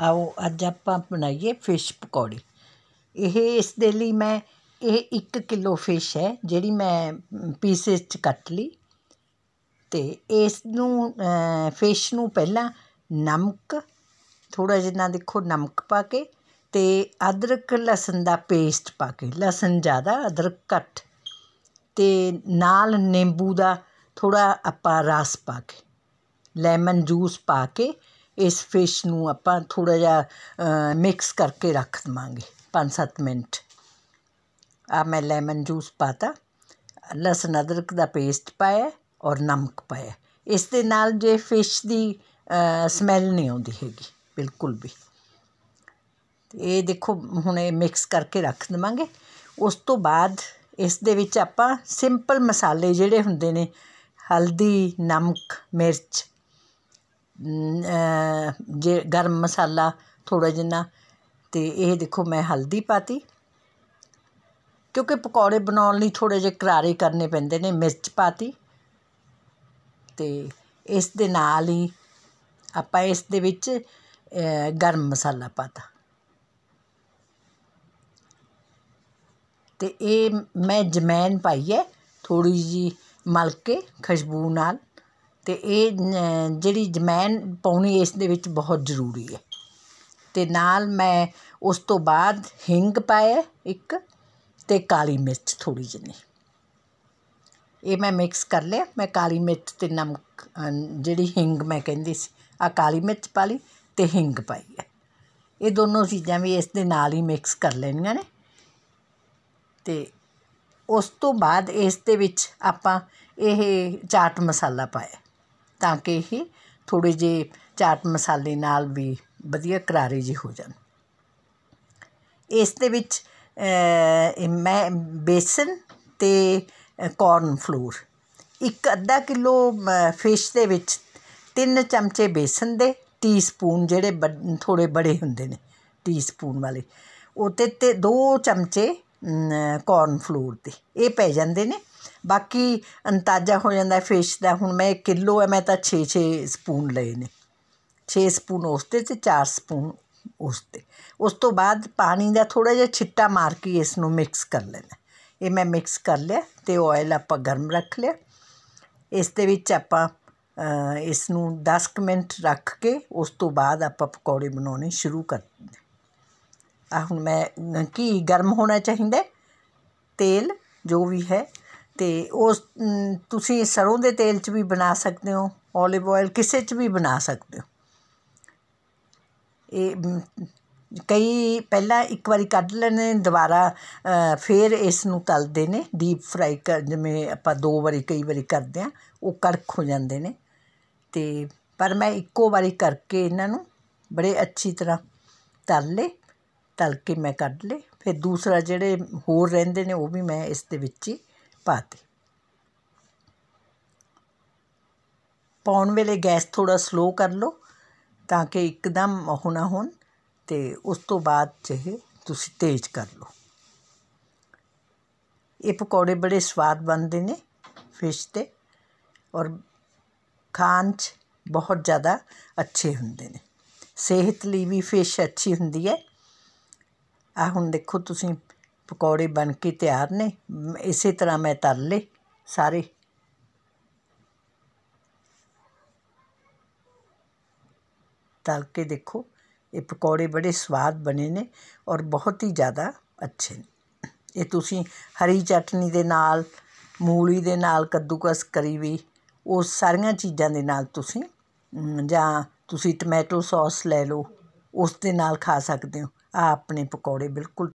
ਆਓ ਅੱਜ ਆਪਾਂ ਬਣਾਈਏ ਫਿਸ਼ ਪਕੌੜੀ ਇਹ ਇਸ ਦੇ ਲਈ ਮੈਂ ਇਹ 1 ਕਿਲੋ ਫਿਸ਼ ਹੈ ਜਿਹੜੀ ਮੈਂ ਪੀਸੇਸ 'ਚ ਕੱਟ ਲਈ ਤੇ ਇਸ ਨੂੰ ਫਿਸ਼ ਨੂੰ ਪਹਿਲਾਂ ਨਮਕ ਥੋੜਾ ਜਿਹਾ ਦੇਖੋ ਨਮਕ ਪਾ ਕੇ ਤੇ ਅਦਰਕ ਲਸਣ ਦਾ ਪੇਸਟ ਪਾ ਕੇ ਲਸਣ ਜ਼ਿਆਦਾ ਅਦਰਕ ਘੱਟ ਤੇ ਨਾਲ ਨਿੰਬੂ ਦਾ ਥੋੜਾ ਆਪਾਂ ਰਸ ਪਾ ਕੇ ਲੈਮਨ ਜੂਸ ਪਾ ਕੇ ਇਸ ਫਿਸ਼ ਨੂੰ ਆਪਾਂ ਥੋੜਾ ਜਿਹਾ ਮਿਕਸ ਕਰਕੇ ਰੱਖ ਦਵਾਂਗੇ 5-7 ਮਿੰਟ ਆ ਮੈਂ ਲੈਮਨ ਜੂਸ ਪਾਤਾ ਲਸਣ ਅਦਰਕ ਦਾ ਪੇਸਟ ਪਾਇਆ ਔਰ ਨਮਕ ਪਾਇਆ ਇਸ ਦੇ ਨਾਲ ਜੇ ਫਿਸ਼ ਦੀ ਸਮੈਲ ਨਹੀਂ ਆਉਂਦੀ ਹੈਗੀ ਬਿਲਕੁਲ ਵੀ ਇਹ ਦੇਖੋ ਹੁਣ ਇਹ ਮਿਕਸ ਕਰਕੇ ਰੱਖ ਦਵਾਂਗੇ ਉਸ ਤੋਂ ਬਾਅਦ ਇਸ ਦੇ ਵਿੱਚ ਆਪਾਂ ਸਿੰਪਲ ਮਸਾਲੇ ਜਿਹੜੇ ਹੁੰਦੇ ਨੇ ਹਲਦੀ ਨਮਕ ਮਿਰਚ ਜੇ ਗਰਮ ਮਸਾਲਾ ਥੋੜਾ ਜਿੰਨਾ ਤੇ ਇਹ ਦੇਖੋ ਮੈਂ ਹਲਦੀ ਪਾਤੀ ਕਿਉਂਕਿ ਪਕੌੜੇ ਬਣਾਉਣ ਲਈ ਥੋੜੇ ਜਿਹੇ ਕਰਾਰੇ ਕਰਨੇ ਪੈਂਦੇ ਨੇ ਮਿਰਚ ਪਾਤੀ ਤੇ ਇਸ ਦੇ ਨਾਲ ਹੀ ਆਪਾਂ ਇਸ ਦੇ ਵਿੱਚ ਗਰਮ ਮਸਾਲਾ ਪਾਤਾ ਤੇ ਇਹ ਮੈਂ ਜਮੈਨ ਪਾਈ ਹੈ ਥੋੜੀ ਜੀ ਮਲਕੇ ਖਸ਼ਬੂ ਖੁਸ਼ਬੂ ਨਾਲ ਤੇ ਇਹ ਜਿਹੜੀ ਜਮੈਨ ਪਾਉਣੀ ਇਸ ਦੇ ਵਿੱਚ ਬਹੁਤ ਜ਼ਰੂਰੀ ਹੈ ਤੇ ਨਾਲ ਮੈਂ ਉਸ ਤੋਂ ਬਾਅਦ ਹਿੰਗ ਪਾਇਆ ਇੱਕ ਤੇ ਕਾਲੀ ਮਿਰਚ ਥੋੜੀ ਜਿਹੀ ਇਹ ਮੈਂ ਮਿਕਸ ਕਰ ਲਿਆ ਮੈਂ ਕਾਲੀ ਮਿਰਚ ਤੇ ਨਮਕ ਜਿਹੜੀ ਹਿੰਗ ਮੈਂ ਕਹਿੰਦੀ ਸੀ ਆ ਕਾਲੀ ਮਿਰਚ ਪਾ ਲਈ ਤੇ ਹਿੰਗ ਪਾਈ ਹੈ ਇਹ ਦੋਨੋਂ ਚੀਜ਼ਾਂ ਵੀ ਇਸ ਦੇ ਨਾਲ ਹੀ ਮਿਕਸ ਕਰ ਲੈਣੀਆਂ ਨੇ ਤੇ ਉਸ ਤੋਂ ਬਾਅਦ ਇਸ ਦੇ ਵਿੱਚ ਆਪਾਂ ਇਹ ਚਾਟ ਮਸਾਲਾ ਪਾਇਆ ਤਾਂ ਕਿ ਇਹ ਥੋੜੇ ਜੇ ਚਾਟ ਮਸਾਲੇ ਨਾਲ ਵੀ ਵਧੀਆ ਕਰਾਰੇ ਜੀ ਹੋ ਜਾਣ ਇਸ ਦੇ ਵਿੱਚ ਮੈਂ ਬੇਸਨ ਤੇ ਕੌਰਨ ਫਲੋਰ ਇੱਕ ਅੱਧਾ ਕਿਲੋ ਫਿਸ਼ ਦੇ ਵਿੱਚ ਤਿੰਨ ਚਮਚੇ ਬੇਸਨ ਦੇ ਟੀਸਪੂਨ ਜਿਹੜੇ ਥੋੜੇ ਬੜੇ ਹੁੰਦੇ ਨੇ ਟੀਸਪੂਨ ਵਾਲੇ ਉਹ ਤੇ ਦੋ ਚਮਚੇ ਕੌਰਨ ਫਲੋਰ ਦੇ ਇਹ ਪੈ ਜਾਂਦੇ ਨੇ ਬਾਕੀ ਅੰਤਾਜ਼ਾ ਹੋ ਜਾਂਦਾ ਫਿਸ਼ ਦਾ ਹੁਣ ਮੈਂ 1 ਕਿਲੋ ਹੈ ਮੈਂ ਤਾਂ 6 6 ਸਪੂਨ ਲਏ ਨੇ 6 ਸਪੂਨ ਉਸ 'ਤੇ ਤੇ 4 ਸਪੂਨ ਉਸ 'ਤੇ ਉਸ ਤੋਂ ਬਾਅਦ ਪਾਣੀ ਦਾ ਥੋੜਾ ਜਿਹਾ ਛਿੱਟਾ ਮਾਰ ਕੇ ਇਸ ਨੂੰ ਮਿਕਸ ਕਰ ਲੈਣਾ ਇਹ ਮੈਂ ਮਿਕਸ ਕਰ ਲਿਆ ਤੇ ਆਇਲ ਆਪਾਂ ਗਰਮ ਰੱਖ ਲਿਆ ਇਸ ਦੇ ਵਿੱਚ ਆਪਾਂ ਇਸ ਨੂੰ 10 ਮਿੰਟ ਰੱਖ ਕੇ ਉਸ ਤੋਂ ਬਾਅਦ ਆਪਾਂ ਪਕੌੜੇ ਬਣਾਉਣੇ ਸ਼ੁਰੂ ਕਰ ਦਿੰਦੇ ਆ ਹੁਣ ਮੈਂ ਕੀ ਗਰਮ ਹੋਣਾ ਚਾਹੀਦਾ ਤੇਲ ਜੋ ਵੀ ਹੈ ਤੇ ਉਸ ਤੁਸੀਂ ਸਰੋਂ ਦੇ ਤੇਲ 'ਚ ਵੀ ਬਣਾ ਸਕਦੇ ਹੋ 올ਿਵ ਆਇਲ ਕਿਸੇ 'ਚ ਵੀ ਬਣਾ ਸਕਦੇ ਹੋ ਇਹ ਕਈ ਪਹਿਲਾਂ ਇੱਕ ਵਾਰੀ ਕੱਢ ਲੈਣੇ ਦੁਬਾਰਾ ਫਿਰ ਇਸ ਨੂੰ ਤਲਦੇ ਨੇ ਡੀਪ ਫਰਾਈ ਕਰ ਜਿਵੇਂ ਆਪਾਂ ਦੋ ਵਾਰੀ ਕਈ ਵਾਰੀ ਕਰਦੇ ਆ ਉਹ ਕੜਕ ਹੋ ਜਾਂਦੇ ਨੇ ਤੇ ਪਰ ਮੈਂ ਇੱਕੋ ਵਾਰੀ ਕਰਕੇ ਇਹਨਾਂ ਨੂੰ ਬੜੇ ਅੱਛੀ ਤਰ੍ਹਾਂ ਤਲ ਲੇ ਤਲ ਕੇ ਮੈਂ ਕੱਢ ਲੇ ਫਿਰ ਦੂਸਰਾ ਜਿਹੜੇ ਹੋਰ ਰਹਿੰਦੇ ਨੇ ਉਹ ਵੀ ਮੈਂ ਇਸ ਦੇ ਵਿੱਚ ਹੀ ਪਾਤੀ ਪਾਉਣ ਵੇਲੇ ਗੈਸ ਥੋੜਾ ਸਲੋ ਕਰ ਲਓ ਤਾਂ ਕਿ ਇੱਕਦਮ ਹੋਣਾ ਹੋਣ ਤੇ ਉਸ ਤੋਂ ਬਾਅਦ ਜੇ ਤੁਸੀਂ ਤੇਜ਼ ਕਰ ਲਓ ਇਹ ਪਕੌੜੇ ਬੜੇ ਸਵਾਦ ਬਣਦੇ ਨੇ ਫਿਸ਼ ਤੇ ਔਰ ਖਾਂਚ ਬਹੁਤ ਜ਼ਿਆਦਾ ਅੱਛੇ ਹੁੰਦੇ ਨੇ ਸਿਹਤ ਲਈ ਵੀ ਫਿਸ਼ ਅੱਛੀ ਹੁੰਦੀ ਹੈ ਆ ਹੁਣ ਦੇਖੋ ਤੁਸੀਂ ਪਕੌੜੇ ਬਣ ਕੇ ਤਿਆਰ ਨੇ ਇਸੇ ਤਰ੍ਹਾਂ ਮੈਂ ਤਲ ਲੇ ਸਾਰੇ ਤਲ ਕੇ ਦੇਖੋ ਇਹ ਪਕੌੜੇ ਬੜੇ ਸਵਾਦ ਬਣੇ ਨੇ ਔਰ ਬਹੁਤ ਹੀ ਜ਼ਿਆਦਾ ਅੱਛੇ ਨੇ ਇਹ ਤੁਸੀਂ ਹਰੀ ਚਟਨੀ ਦੇ ਨਾਲ ਮੂਲੀ ਦੇ ਨਾਲ ਕੱਦੂਕਸ ਕਰੀ ਵੀ ਉਹ ਸਾਰੀਆਂ ਚੀਜ਼ਾਂ ਦੇ ਨਾਲ ਤੁਸੀਂ ਜਾਂ ਤੁਸੀਂ ਟਮੈਟੋ ਸੌਸ ਲੈ ਲਓ ਉਸ ਦੇ ਨਾਲ ਖਾ ਸਕਦੇ ਹੋ ਆ ਆਪਣੇ ਪਕੌੜੇ ਬਿਲਕੁਲ